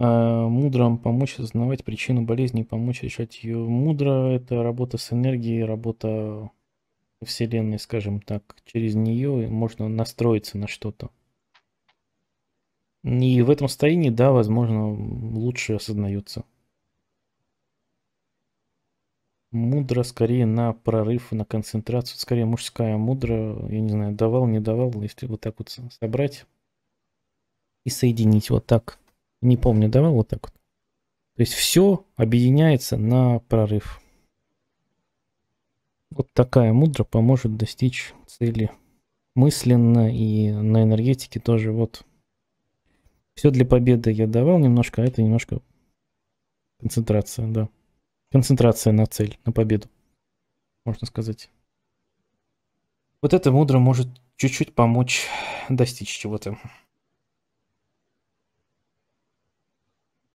Э, мудрым помочь осознавать причину болезни, помочь решать ее мудро. Это работа с энергией, работа Вселенной, скажем так. Через нее можно настроиться на что-то. И в этом состоянии, да, возможно, лучше осознается. Мудро скорее на прорыв, на концентрацию. Скорее мужская мудра, я не знаю, давал, не давал, если вот так вот собрать и соединить вот так. Не помню, давал вот так вот. То есть все объединяется на прорыв. Вот такая мудра поможет достичь цели мысленно и на энергетике тоже. Вот все для победы я давал немножко, а это немножко концентрация, да. Концентрация на цель, на победу, можно сказать. Вот эта мудра может чуть-чуть помочь достичь чего-то.